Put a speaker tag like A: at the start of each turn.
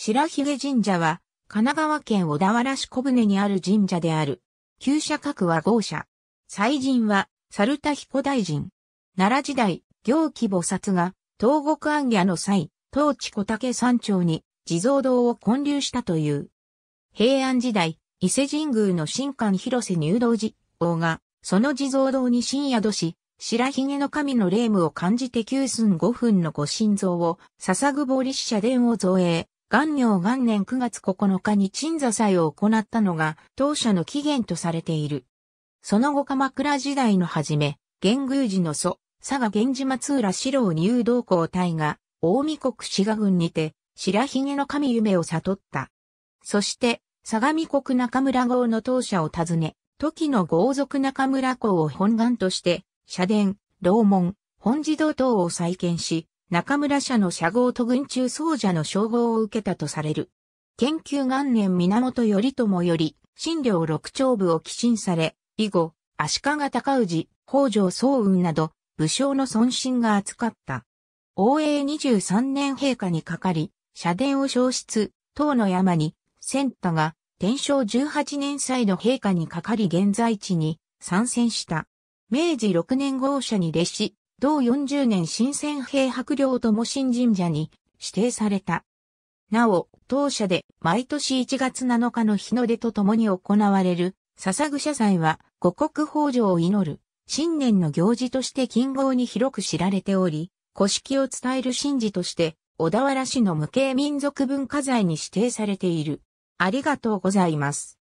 A: 白髭神社は、神奈川県小田原市小舟にある神社である。旧社格は豪社。祭神は、猿田彦大臣。奈良時代、行基菩薩が、東国安家の際、当地小竹山頂に、地蔵堂を建立したという。平安時代、伊勢神宮の神官広瀬入道寺王が、その地蔵堂に深宿し、白髭の神の霊夢を感じて九寸五分のご神像を、捧ぐ法立社殿を造営、元明元年9月9日に鎮座祭を行ったのが当社の起源とされている。その後鎌倉時代の初め、元宮寺の祖、佐賀源氏松浦四郎入道公隊が、大見国志賀郡にて、白髭の神夢を悟った。そして、相模国中村号の当社を訪ね、時の豪族中村郷を本願として、社殿、楼門、本寺堂等を再建し、中村社の社号と軍中総社の称号を受けたとされる。研究元年源頼朝より、新領六丁部を寄進され、以後、足利高氏、北条総雲など、武将の尊心が扱った。応永23年陛下にかかり、社殿を消失、唐の山に、千太が、天正18年歳の陛下にかかり現在地に参戦した。明治6年号社に列し、同40年新鮮兵白領とも新神社に指定された。なお、当社で毎年1月7日の日の出とともに行われる、笹草祭は五穀豊穣を祈る、新年の行事として近郷に広く知られており、古式を伝える神事として、小田原市の無形民族文化財に指定されている。ありがとうございます。